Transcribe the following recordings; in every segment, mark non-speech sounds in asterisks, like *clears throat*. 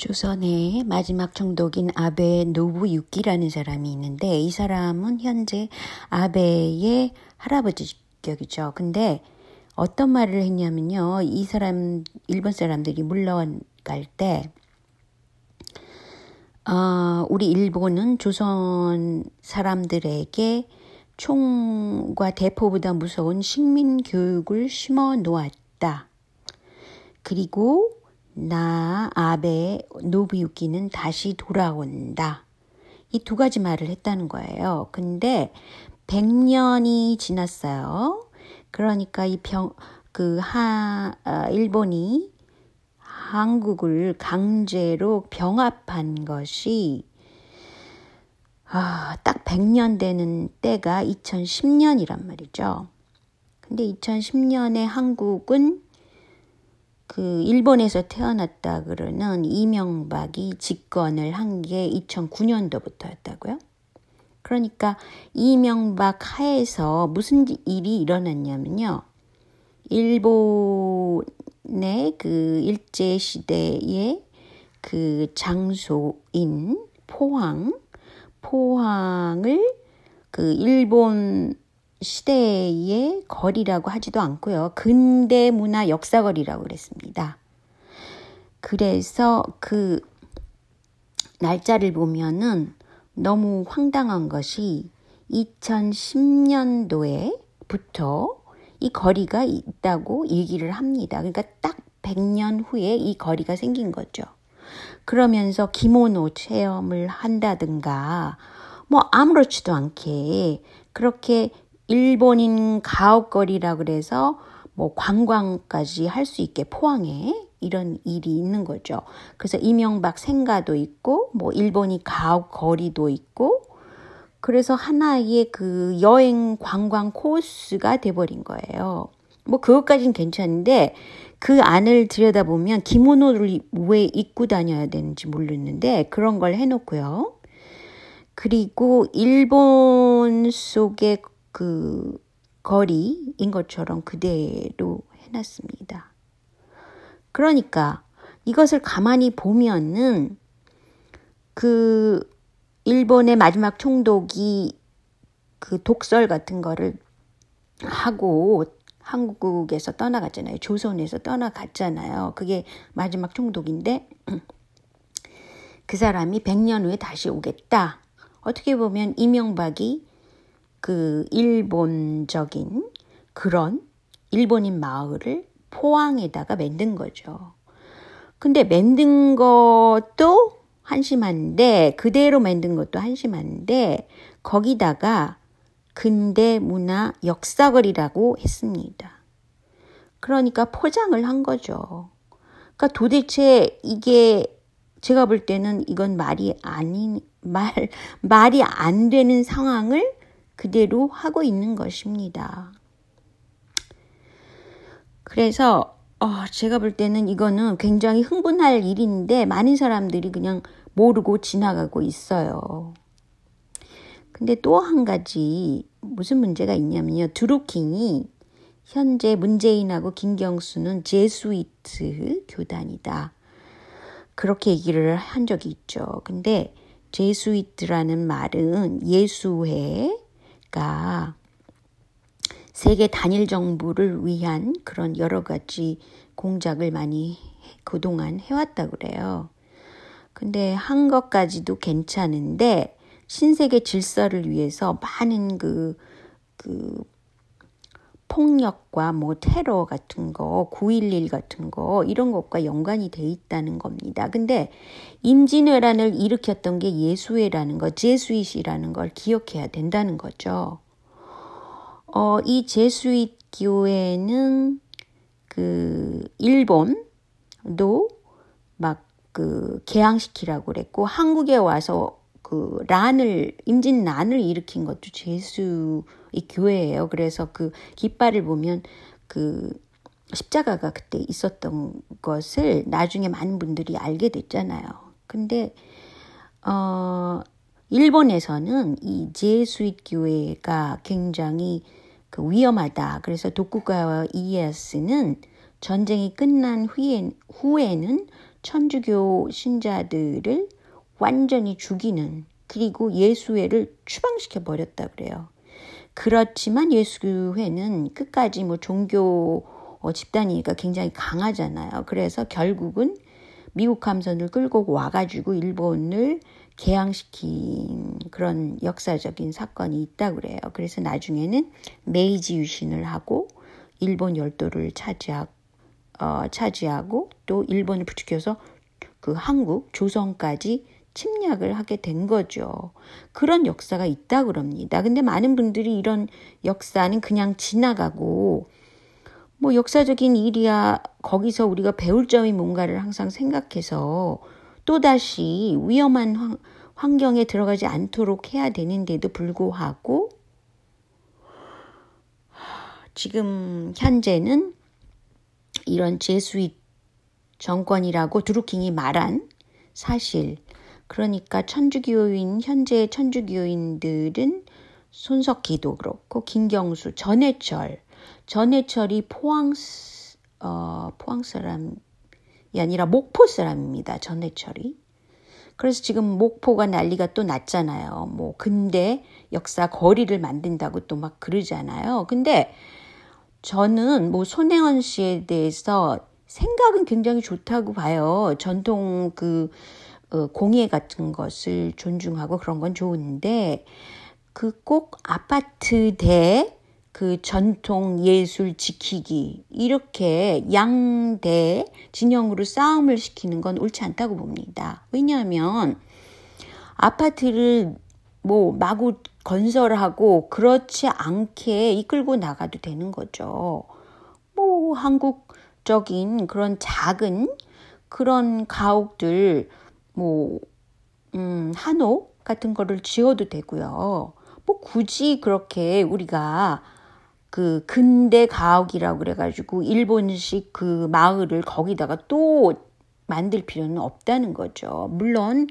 조선의 마지막 총독인 아베 노부유기라는 사람이 있는데 이 사람은 현재 아베의 할아버지 직격이죠. 근데 어떤 말을 했냐면요. 이 사람 일본 사람들이 물러갈 때 어, 우리 일본은 조선 사람들에게 총과 대포보다 무서운 식민 교육을 심어 놓았다. 그리고 나 아베 노부유키는 다시 돌아온다. 이 두 가지 말을 했다는 거예요. 근데 100년이 지났어요. 그러니까 이 병, 그 하, 어, 일본이 한국을 강제로 병합한 것이 아, 딱 100년 되는 때가 2010년이란 말이죠. 근데 2010년에 한국은 그 일본에서 태어났다 그러는 이명박이 집권을 한 게 2009년도부터였다고요? 그러니까 이명박 하에서 무슨 일이 일어났냐면요. 일본의 그 일제 시대의 그 장소인 포항 포항을 그 일본 시대의 거리라고 하지도 않고요. 근대 문화 역사거리라고 그랬습니다. 그래서 그 날짜를 보면은 너무 황당한 것이 2010년도에부터 이 거리가 있다고 얘기를 합니다. 그러니까 딱 100년 후에 이 거리가 생긴 거죠. 그러면서 기모노 체험을 한다든가 뭐 아무렇지도 않게 그렇게 일본인 가옥거리라 그래서 뭐 관광까지 할 수 있게 포항에 이런 일이 있는 거죠. 그래서 이명박 생가도 있고 뭐 일본이 가옥거리도 있고 그래서 하나의 그 여행 관광 코스가 돼버린 거예요. 뭐 그것까진 괜찮은데 그 안을 들여다보면 기모노를 왜 입고 다녀야 되는지 모르는데 그런 걸 해놓고요. 그리고 일본 속에 그 거리인 것처럼 그대로 해놨습니다. 그러니까 이것을 가만히 보면은 그 일본의 마지막 총독이 그 독설 같은 거를 하고 한국에서 떠나갔잖아요. 조선에서 떠나갔잖아요. 그게 마지막 총독인데 그 사람이 100년 후에 다시 오겠다. 어떻게 보면 이명박이 그 일본적인 그런 일본인 마을을 포항에다가 만든 거죠. 근데 만든 것도 한심한데 그대로 만든 것도 한심한데 거기다가 근대 문화 역사거리라고 했습니다. 그러니까 포장을 한 거죠. 그러니까 도대체 이게 제가 볼 때는 이건 말이 아닌 말 말이 안 되는 상황을 그대로 하고 있는 것입니다. 그래서 어, 제가 볼 때는 이거는 굉장히 흥분할 일인데 많은 사람들이 그냥 모르고 지나가고 있어요. 근데 또 한 가지 무슨 문제가 있냐면요. 드루킹이 현재 문재인하고 김경수는 제수이트 교단이다. 그렇게 얘기를 한 적이 있죠. 근데 제수이트라는 말은 예수회 보니까 세계 단일 정부를 위한 그런 여러 가지 공작을 많이 그동안 해왔다 그래요. 근데 한 것까지도 괜찮은데 신세계 질서를 위해서 많은 그, 그 폭력과 뭐 테러 같은 거, 911 같은 거 이런 것과 연관이 돼 있다는 겁니다. 근데 임진왜란을 일으켰던 게 예수회라는 거, 제수잇이라는 걸 기억해야 된다는 거죠. 어, 이 제수잇 교회는 그 일본도 막 그 개항시키라고 그랬고 한국에 와서 그 란을 임진 란을 일으킨 것도 제수의 교회예요. 그래서 그 깃발을 보면 그 십자가가 그때 있었던 것을 나중에 많은 분들이 알게 됐잖아요. 근데 어 일본에서는 이 제수잇 교회가 굉장히 그 위험하다. 그래서 도쿠가와 이에야스는 전쟁이 끝난 후에, 후에는 천주교 신자들을 완전히 죽이는 그리고 예수회를 추방시켜 버렸다 그래요. 그렇지만 예수회는 끝까지 뭐 종교 어, 집단이니까 굉장히 강하잖아요. 그래서 결국은 미국 함선을 끌고 와가지고 일본을 개항시킨 그런 역사적인 사건이 있다 그래요. 그래서 나중에는 메이지 유신을 하고 일본 열도를 차지하, 어, 차지하고 또 일본을 부추겨서 그 한국 조선까지 침략을 하게 된 거죠. 그런 역사가 있다 그럽니다. 근데 많은 분들이 이런 역사는 그냥 지나가고 뭐 역사적인 일이야 거기서 우리가 배울 점이 뭔가를 항상 생각해서 또다시 위험한 환, 환경에 들어가지 않도록 해야 되는데도 불구하고 지금 현재는 이런 제수의 정권이라고 드루킹이 말한 사실 그러니까 천주교인 현재 천주교인들은 손석희도 그렇고 김경수, 전해철, 전해철이 포항 어, 포항 사람이 아니라 목포 사람입니다. 전해철이. 그래서 지금 목포가 난리가 또 났잖아요. 뭐 근대 역사 거리를 만든다고 또 막 그러잖아요. 근데 저는 뭐 손혜원 씨에 대해서 생각은 굉장히 좋다고 봐요. 전통 그 어, 공예 같은 것을 존중하고 그런 건 좋은데 그 꼭 아파트 대 그 전통 예술 지키기 이렇게 양대 진영으로 싸움을 시키는 건 옳지 않다고 봅니다. 왜냐하면 아파트를 뭐 마구 건설하고 그렇지 않게 이끌고 나가도 되는 거죠. 뭐 한국적인 그런 작은 그런 가옥들 뭐, 음, 한옥 같은 거를 지어도 되고요. 뭐 굳이 그렇게 우리가 그 근대 가옥이라고 그래가지고 일본식 그 마을을 거기다가 또 만들 필요는 없다는 거죠. 물론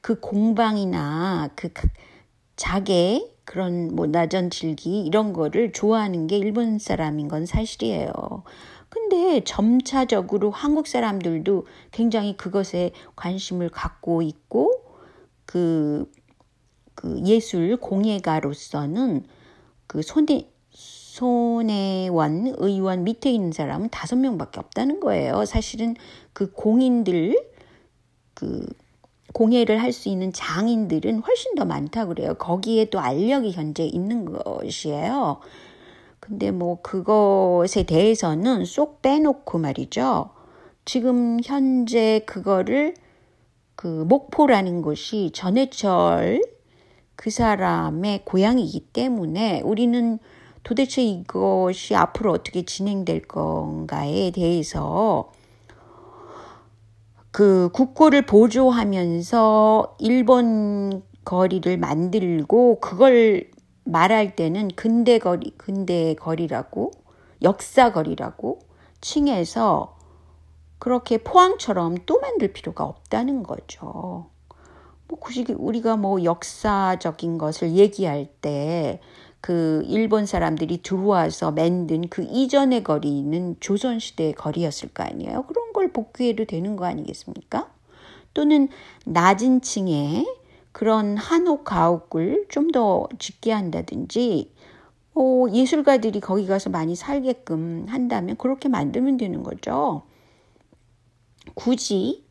그 공방이나 그 자개 그런 뭐 나전 질기 이런 거를 좋아하는 게 일본 사람인 건 사실이에요. 근데 점차적으로 한국 사람들도 굉장히 그것에 관심을 갖고 있고 그, 그 예술 공예가로서는 그 손대, 손혜원 의원 밑에 있는 사람은 다섯 명밖에 없다는 거예요. 사실은 그 공인들 그 공예를 할 수 있는 장인들은 훨씬 더 많다 그래요. 거기에 또 알력이 현재 있는 것이에요. 근데 뭐 그것에 대해서는 쏙 빼놓고 말이죠. 지금 현재 그거를 그 목포라는 곳이 전해철 그 사람의 고향이기 때문에 우리는 도대체 이것이 앞으로 어떻게 진행될 건가에 대해서 그 국고를 보조하면서 일본 거리를 만들고 그걸 말할 때는 근대거리, 근대거리라고 역사거리라고 칭해서 그렇게 포항처럼 또 만들 필요가 없다는 거죠. 뭐 굳이 우리가 뭐 역사적인 것을 얘기할 때 그 일본 사람들이 들어와서 만든 그 이전의 거리는 조선시대의 거리였을 거 아니에요. 그런 걸 복귀해도 되는 거 아니겠습니까? 또는 낮은 층에 그런 한옥 가옥을 좀 더 짓게 한다든지 뭐 어, 예술가들이 거기 가서 많이 살게끔 한다면 그렇게 만들면 되는 거죠. 굳이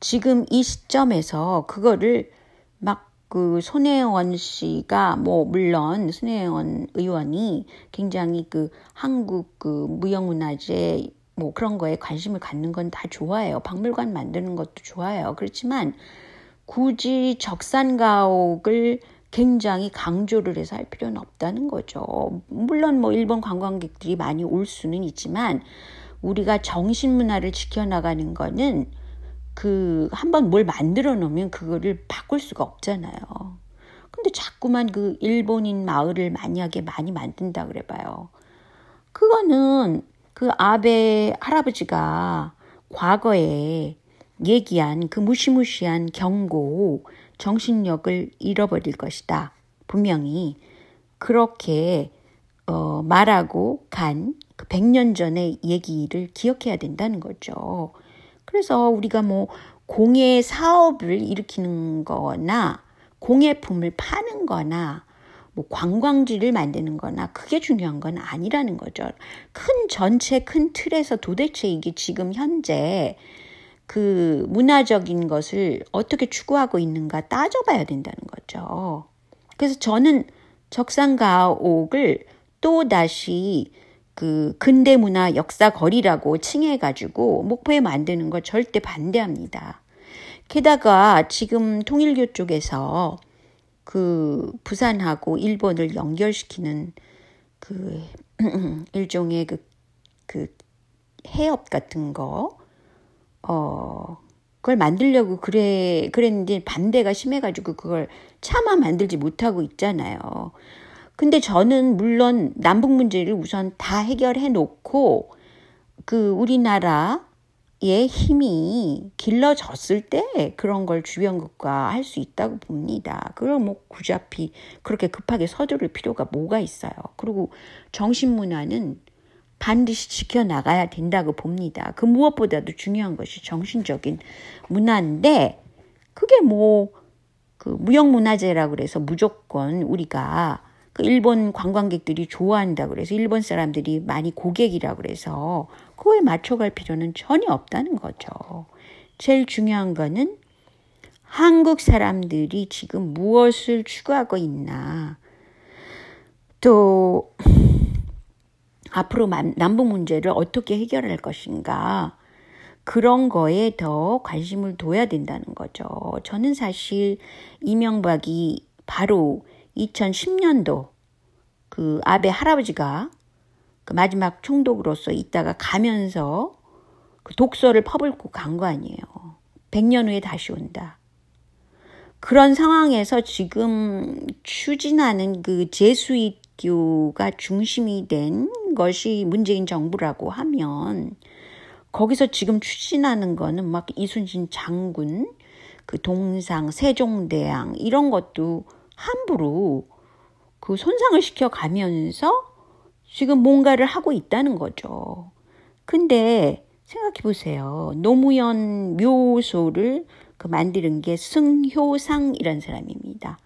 지금 이 시점에서 그거를 막 그 손혜원 씨가 뭐 물론 손혜원 의원이 굉장히 그 한국 그 무형문화재 뭐 그런 거에 관심을 갖는 건 다 좋아요. 해 박물관 만드는 것도 좋아요. 그렇지만 굳이 적산가옥을 굉장히 강조를 해서 할 필요는 없다는 거죠. 물론 뭐 일본 관광객들이 많이 올 수는 있지만 우리가 정신 문화를 지켜나가는 거는 그 한번 뭘 만들어 놓으면 그거를 바꿀 수가 없잖아요. 근데 자꾸만 그 일본인 마을을 만약에 많이 만든다 그래 봐요. 그거는 그 아베 할아버지가 과거에 얘기한 그 무시무시한 경고, 정신력을 잃어버릴 것이다. 분명히 그렇게 어, 말하고 간 그 100년 전의 얘기를 기억해야 된다는 거죠. 그래서 우리가 뭐 공예 사업을 일으키는 거나 공예품을 파는 거나 뭐 관광지를 만드는 거나 그게 중요한 건 아니라는 거죠. 큰 전체 큰 틀에서 도대체 이게 지금 현재 그 문화적인 것을 어떻게 추구하고 있는가 따져봐야 된다는 거죠. 그래서 저는 적상가옥을 또 다시 그 근대 문화 역사 거리라고 칭해가지고 목포에 만드는 걸 절대 반대합니다. 게다가 지금 통일교 쪽에서 그 부산하고 일본을 연결시키는 그 *clears throat* 일종의 그, 그 해협 같은 거 어, 그걸 만들려고 그래, 그랬는데 반대가 심해가지고 그걸 차마 만들지 못하고 있잖아요. 근데 저는 물론 남북 문제를 우선 다 해결해 놓고 그 우리나라의 힘이 길러졌을 때 그런 걸 주변국과 할 수 있다고 봅니다. 그걸 뭐 굳이 그렇게 급하게 서두를 필요가 뭐가 있어요. 그리고 정신문화는 반드시 지켜나가야 된다고 봅니다. 그 무엇보다도 중요한 것이 정신적인 문화인데 그게 뭐 그 무형문화재라 그래서 무조건 우리가 그 일본 관광객들이 좋아한다 그래서 일본 사람들이 많이 고객이라 그래서 그거에 맞춰갈 필요는 전혀 없다는 거죠. 제일 중요한 거는 한국 사람들이 지금 무엇을 추구하고 있나 또 앞으로 남북 문제를 어떻게 해결할 것인가 그런 거에 더 관심을 둬야 된다는 거죠. 저는 사실 이명박이 바로 2010년도 그 아베 할아버지가 그 마지막 총독으로서 있다가 가면서 그 독서를 퍼붓고 간 거 아니에요. 100년 후에 다시 온다. 그런 상황에서 지금 추진하는 그 제수잇교가 중심이 된 것이 문재인 정부라고 하면 거기서 지금 추진하는 거는 막 이순신 장군, 그 동상, 세종대왕 이런 것도 함부로 그 손상을 시켜가면서 지금 뭔가를 하고 있다는 거죠. 근데 생각해 보세요. 노무현 묘소를 그 만드는 게 승효상이란 사람입니다.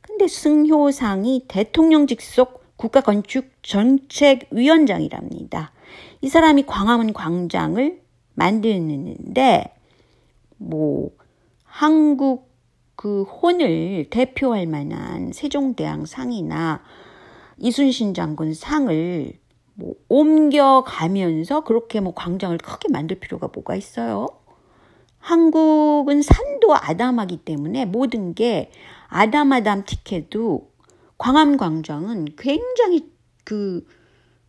근데 승효상이 대통령직 속 국가건축정책위원장이랍니다. 이 사람이 광화문 광장을 만드는데 뭐 한국 그 혼을 대표할 만한 세종대왕 상이나 이순신 장군 상을 뭐 옮겨가면서 그렇게 뭐 광장을 크게 만들 필요가 뭐가 있어요? 한국은 산도 아담하기 때문에 모든 게 아담아담 티켓도 광암광장은 굉장히 그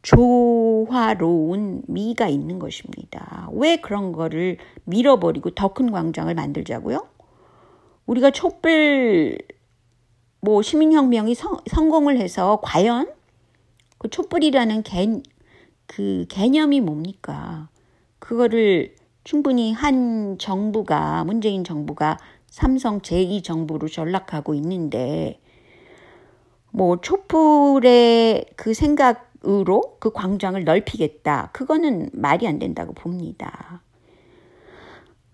조화로운 미가 있는 것입니다. 왜 그런 거를 밀어버리고 더 큰 광장을 만들자고요? 우리가 촛불 뭐 시민혁명이 성, 성공을 해서 과연 그 촛불이라는 개, 그 개념이 뭡니까? 그거를 충분히 한 정부가 문재인 정부가 삼성 제2정부로 전락하고 있는데 뭐 촛불의 그 생각으로 그 광장을 넓히겠다. 그거는 말이 안 된다고 봅니다.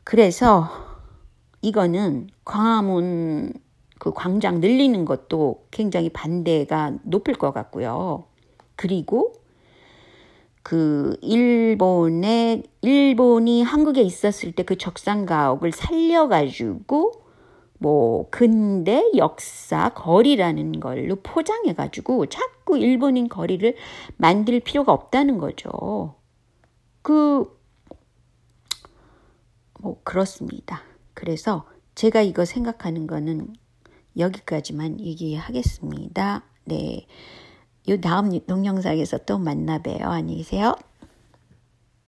그래서 이거는 광화문 그 광장 늘리는 것도 굉장히 반대가 높을 것 같고요. 그리고 그일본에 일본이 한국에 있었을 때 그 적산가옥을 살려가지고 뭐 근대 역사 거리라는 걸로 포장해 가지고 자꾸 일본인 거리를 만들 필요가 없다는 거죠. 그 뭐 그렇습니다. 그래서 제가 이거 생각하는 거는 여기까지만 얘기하겠습니다. 네. 요 다음 동영상에서 또 만나 봬요. 안녕히 계세요.